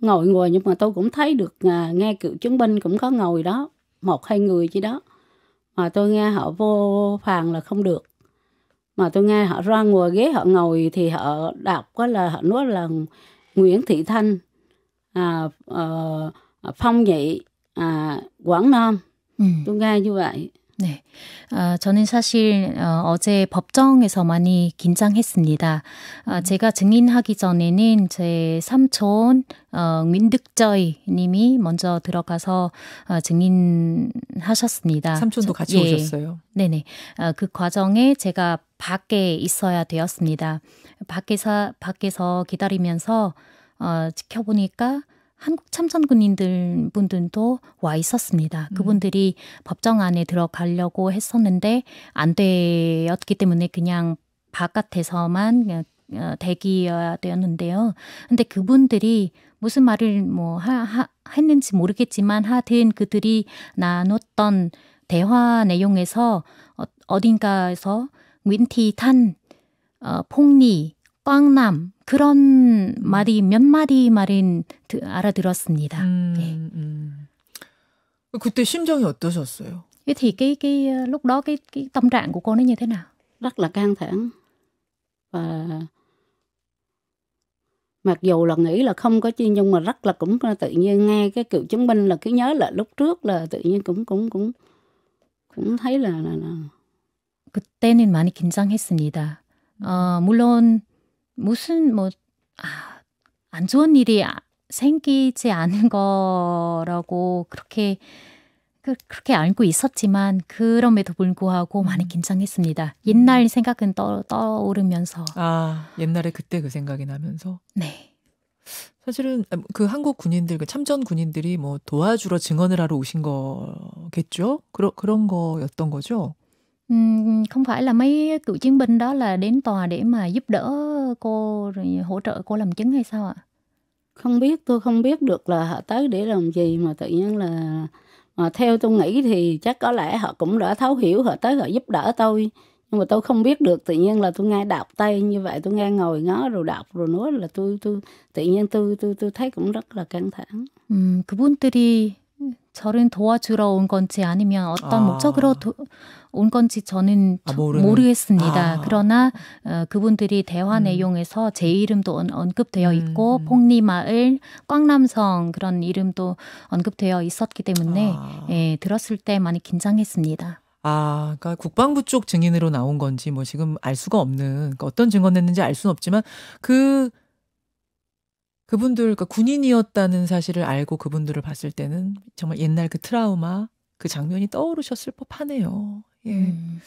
ngồi ngồi nhưng mà tôi cũng thấy được à, nghe cựu chứng binh cũng có ngồi đó một hai người chứ đó mà tôi nghe họ vô phàn là không được mà tôi nghe họ ra ngồi ghế họ ngồi thì họ đọc có là họ nói là Nguyễn Thị Thanh à, à, phong vị à, Quảng Nam. Tôi nghe như vậy. 네. 아, 저는 사실 어, 어제 법정에서 많이 긴장했습니다. 아, 음. 제가 증인하기 전에는 제 삼촌 어, 민득저이 님이 먼저 들어가서 어, 증인하셨습니다. 삼촌도 저, 같이 예. 오셨어요. 네네. 아, 그 과정에 제가 밖에 있어야 되었습니다. 밖에서 밖에서 기다리면서 어, 지켜보니까 한국 참전군인들 분들도 와 있었습니다. 음. 그분들이 음. 법정 안에 들어가려고 했었는데 안 되었기 때문에 그냥 바깥에서만 어, 대기여야 되었는데요. 근데 그분들이 무슨 말을 뭐 하, 하, 했는지 모르겠지만 하여튼 그들이 나눴던 대화 내용에서 어, 어딘가에서 윈티 탄 어, 폭리 꽝남 그런 말이 몇 마디 말인 드, 알아들었습니다. 음, 예. 음. 그때 심정이 어떠셨어요? thì cái cái lúc đó cái cái tâm trạng của cô nó như thế nào? Rất là căng thẳng và mặc dù là nghĩ là không có chi nhưng mà rất là cũng tự nhiên nghe cái cựu chứng minh là cứ nhớ là lúc trước là tự nhiên cũng cũng cũng cũng thấy là là, là. 그때는 많이 긴장했습니다. 어, 물론 무슨 뭐, 아, 안 좋은 일이 아, 생기지 않은 거라고 그렇게 그, 그렇게 알고 있었지만 그럼에도 불구하고 음. 많이 긴장했습니다. 옛날 음. 생각은 떠, 떠오르면서 아 옛날에 그때 그 생각이 나면서 네 사실은 아, 그 한국 군인들 그 참전 군인들이 뭐 도와주러 증언을 하러 오신 거겠죠? 그러, 그런 거였던 거죠? không phải là mấy cựu chiến binh đó là đến tòa để mà giúp đỡ cô, rồi hỗ trợ cô làm chứng hay sao ạ? Không biết, tôi không biết được là họ tới để làm gì mà tự nhiên là mà theo tôi nghĩ thì chắc có lẽ họ cũng đã thấu hiểu, họ tới họ giúp đỡ tôi. Nhưng mà tôi không biết được, tự nhiên là tôi nghe đọc tay như vậy, tôi nghe ngồi ngó rồi đọc rồi nói là tôi tôi tự nhiên tôi tôi tôi thấy cũng rất là căng thẳng. 음, 그분들이 저를 도와주러 온 건지 아니면 어떤 아. 목적으로 도, 온 건지 저는 아, 모르겠습니다. 아. 그러나 어, 그분들이 대화 음. 내용에서 제 이름도 언, 급되어 음. 있고 음. 폭리마을, 꽝남성 그런 이름도 언급되어 있었기 때문에 아. 예, 들었을 때 많이 긴장했습니다. 아, 그러니까 국방부 쪽 증인으로 나온 건지 뭐 지금 알 수가 없는 그러니까 어떤 증언 했는지 알 수는 없지만 그 그분들 그러니까 군인이었다는 사실을 알고 그분들을 봤을 때는 정말 옛날 그 트라우마 그 장면이 떠오르셨을 법하네요. 예. 음.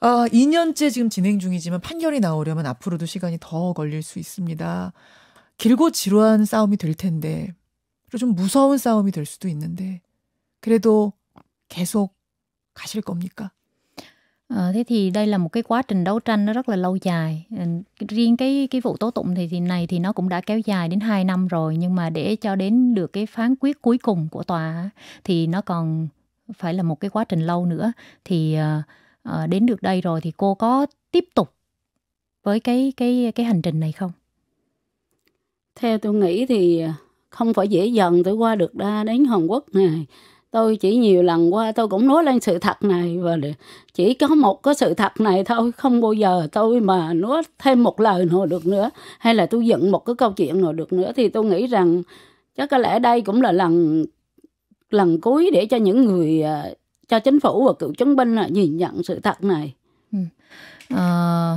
아, 2년째 지금 진행 중이지만 판결이 나오려면 앞으로도 시간이 더 걸릴 수 있습니다. 길고 지루한 싸움이 될 텐데, 그리고 좀 무서운 싸움이 될 수도 있는데, 그래도 계속 가실 겁니까? Ờ, thế thì đây là một cái quá trình đấu tranh nó rất là lâu dài. Ờ, riêng cái cái vụ tố tụng thì thì này thì nó cũng đã kéo dài đến 2 năm rồi nhưng mà để cho đến được cái phán quyết cuối cùng của tòa thì nó còn phải là một cái quá trình lâu nữa. Thì ờ, ờ, đến được đây rồi thì cô có tiếp tục với cái cái cái hành trình này không? Theo tôi nghĩ thì không phải dễ dàng tôi qua được đa đến Hàn Quốc này tôi chỉ nhiều lần qua tôi cũng nói lên sự thật này và chỉ có một cái sự thật này thôi không bao giờ tôi mà nói thêm một lời nào được nữa hay là tôi dựng một cái câu chuyện nào được nữa thì tôi nghĩ rằng chắc có lẽ đây cũng là lần lần cuối để cho những người à, cho chính phủ và cựu chiến binh à, nhìn nhận sự thật này. 음. Ừ. Ờ,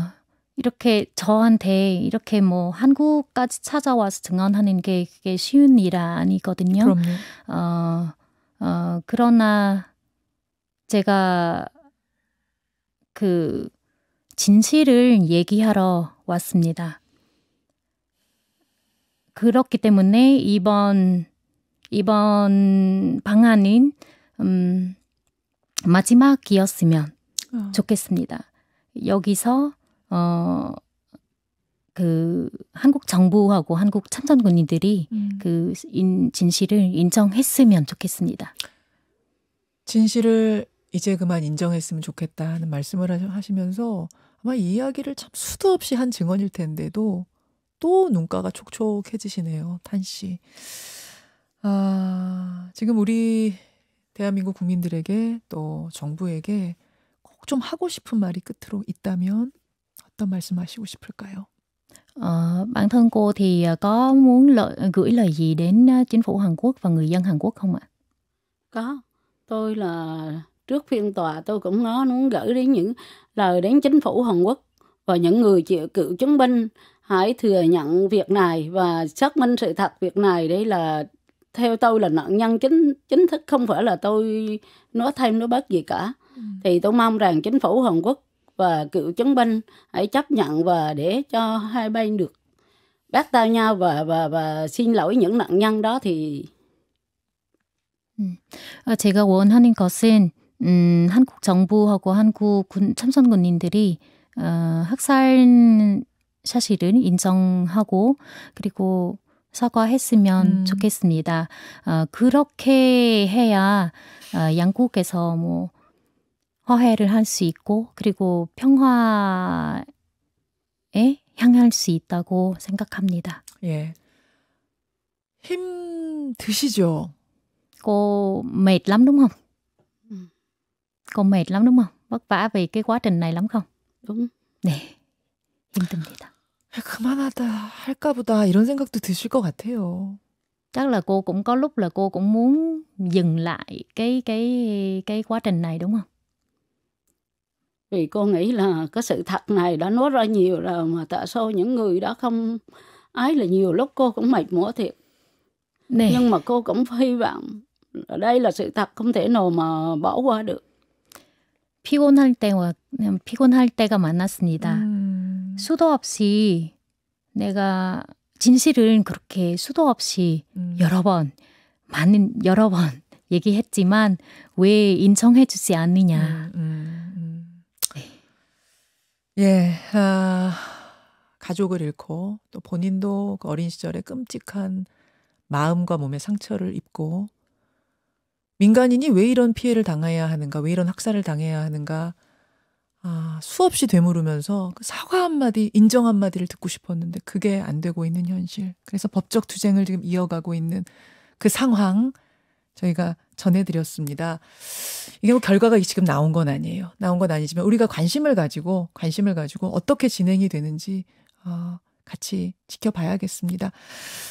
이렇게 저한테 이렇게 뭐 한국까지 찾아와서 증언하는 게 그게 쉬운 일 아니거든요. 그럼요. 어, 어, 그러나 제가 그 진실을 얘기하러 왔습니다. 그렇기 때문에 이번 이번 방안인 음, 마지막이었으면 어. 좋겠습니다. 여기서 어, 그 한국 정부하고 한국 참전군인들이 음. 그 인, 진실을 인정했으면 좋겠습니다. 진실을 이제 그만 인정했으면 좋겠다 하는 말씀을 하시면서 아마 이 이야기를 참 수도 없이 한 증언일 텐데도 또 눈가가 촉촉해지시네요, 탄 씨. 아, 지금 우리 대한민국 국민들에게 또 정부에게 꼭 좀 하고 싶은 말이 끝으로 있다면 어떤 말씀 하시고 싶을까요? Ờ, bản thân cô thì ờ, có muốn lợi, gửi lời gì đến ờ, chính phủ Hàn Quốc và người dân Hàn Quốc không ạ? Có, tôi là trước phiên tòa tôi cũng nói muốn gửi đến những lời đến chính phủ Hàn Quốc và những người chịu cựu chứng binh hãy thừa nhận việc này và xác minh sự thật việc này đây là theo tôi là nạn nhân chính chính thức không phải là tôi nói thêm nói bất gì cả ừ. thì tôi mong rằng chính phủ Hàn Quốc và cựu chiến binh hãy chấp nhận và để cho hai bên được bắt tay nhau và và và xin lỗi những nạn nhân đó thì 제가 원하는 것은 음, 한국 정부하고 한국 군 참전군인들이 어, 학살 사실을 인정하고 그리고 사과했으면 음. 좋겠습니다. 어, 그렇게 해야 어, 양국에서 뭐 화해를 할 수 있고 그리고 평화에 향할 수 있다고 생각합니다. 예. 힘 드시죠? Cô mệt lắm đúng không? Ừ. Cô mệt lắm đúng không? Vất vả vì cái quá trình này lắm không? Đúng. 네. 힘듭니다. 그만하다 할까 보다 이런 생각도 드실 것 같아요. chắc là cô cũng có lúc là cô cũng muốn dừng lại cái cái cái quá trình này đúng không? Vì cô nghĩ là cái sự thật này đã nói ra nhiều rồi mà tại sao những người đã không ấy là nhiều lúc cô cũng mệt mỏi thiệt. Nè. Nhưng mà cô cũng hy vọng đây là sự thật không thể nào mà bỏ qua được. 피곤할 때와 그냥 피곤할 때가 많았습니다. 음. 수도 없이 내가 진실은 그렇게 수도 없이 음. 여러 번 많은 여러 번 얘기했지만 왜 인정해 주지 않느냐. 음, 예, 아, 가족을 잃고 또 본인도 그 어린 시절에 끔찍한 마음과 몸의 상처를 입고 민간인이 왜 이런 피해를 당해야 하는가, 왜 이런 학살을 당해야 하는가, 아, 수없이 되물으면서 그 사과 한마디, 인정 한마디를 듣고 싶었는데 그게 안 되고 있는 현실. 그래서 법적 투쟁을 지금 이어가고 있는 그 상황, 저희가 전해드렸습니다. 이게 뭐 결과가 지금 나온 건 아니에요. 나온 건 아니지만 우리가 관심을 가지고 관심을 가지고 어떻게 진행이 되는지 어, 같이 지켜봐야겠습니다.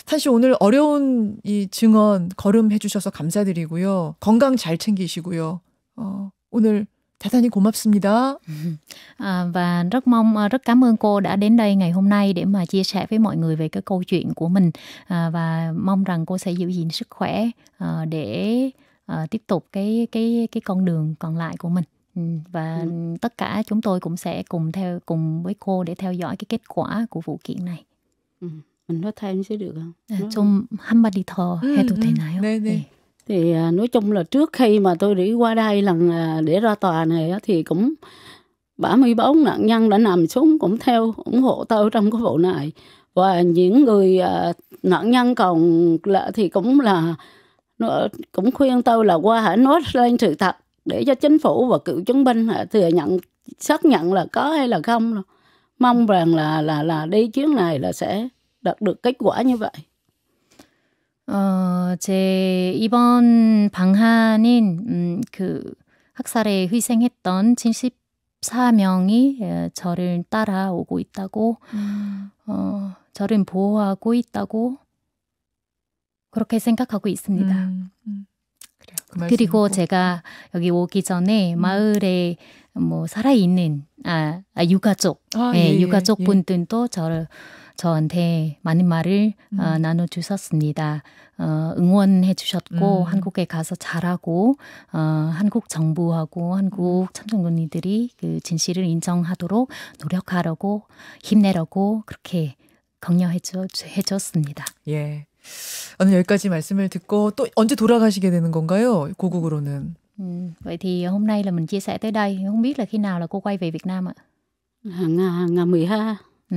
탄 씨 오늘 어려운 이 증언 걸음해 주셔서 감사드리고요. 건강 잘 챙기시고요. 어, 오늘 대단히 고맙습니다. À, và rất mong ờ, rất cảm ơn cô đã đến đây ngày hôm nay để mà chia sẻ với mọi người về cái câu chuyện của mình à, và mong rằng cô sẽ giữ gìn sức khỏe à, để à, tiếp tục cái cái cái con đường còn lại của mình ừ, và ừ. tất cả chúng tôi cũng sẽ cùng theo cùng với cô để theo dõi cái kết quả của vụ kiện này. Ừ. Mình nói thêm sẽ được không? 좀 한마디 더 해도 되나요? 네, 네. 네 thì à, nói chung là trước khi mà tôi đi qua đây lần à, để ra tòa này thì cũng 34 nạn nhân đã nằm xuống cũng theo ủng hộ tôi trong cái vụ này và những người à, nạn nhân còn là thì cũng là cũng khuyên tôi là qua hãy nói lên sự thật để cho chính phủ và cựu chứng binh thừa nhận xác nhận là có hay là không mong rằng là là là đi chuyến này là sẽ đạt được kết quả như vậy 어, 제 이번 방한인, 음, 그 학살에 희생했던 74명이 예, 저를 따라오고 있다고, 음. 어, 저를 보호하고 있다고, 그렇게 생각하고 있습니다. 음, 음. 그래그 그리고 제가 여기 오기 전에 음. 마을에 뭐 살아있는 아, 아 유가족, 아, 예, 예, 유가족 예, 예. 분들도 저를 저한테 많은 말을 음. 어, 나눠주셨습니다. 어, 응원해 주셨고 음. 한국에 가서 잘하고 어, 한국 정부하고 한국 음. 참정군이들이 그 진실을 인정하도록 노력하라고 힘내라고 그렇게 격려해 주, 해습니다 예. 오늘 여기까지 말씀을 듣고 또 언제 돌아가시게 되는 건가요? 고국으로는? 음, vậy thì hôm nay là mình chia sẻ tới đây, không biết là khi nào là cô quay về Việt Nam ạ? à ngày 12. Ừ,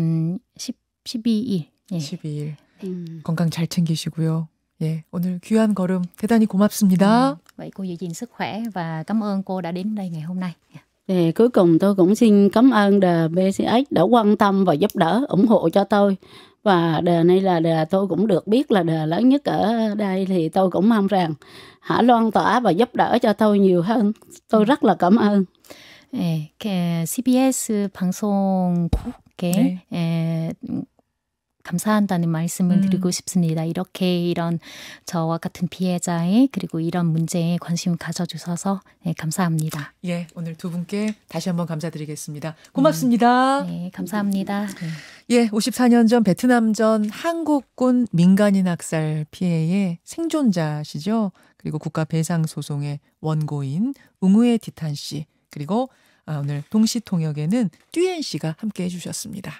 10 12일. 예. 12일. 음. 건강 잘 챙기시고요. 예, 오늘 귀한 걸음 대단히 고맙습니다. 음, vậy cô sức khỏe và cảm ơn cô đã đến đây ngày hôm nay. Thì dạ. dạ, cuối cùng tôi cũng xin cảm ơn The BCH đã quan tâm và giúp đỡ, ủng hộ cho tôi. Và đà này là đà tôi cũng được biết là đà lớn nhất ở đây thì tôi cũng mong rằng hả loan tỏa và giúp đỡ cho tôi nhiều hơn. Tôi ừ. rất là cảm ơn. 예, 네, CBS 방송국의 네. 에, 감사한다는 말씀을 음. 드리고 싶습니다. 이렇게 이런 저와 같은 피해자의 그리고 이런 문제에 관심 을 가져주셔서 네, 감사합니다. 예, 오늘 두 분께 다시 한번 감사드리겠습니다. 음. 고맙습니다. 음. 네, 감사합니다. 네. 예, 54년 전 베트남전 한국군 민간인 학살 피해의 생존자시죠. 그리고 국가 배상 소송의 원고인 웅우의 디탄 씨 그리고 아, 오늘 동시 통역에는 듀엔 씨가 함께 해주셨습니다.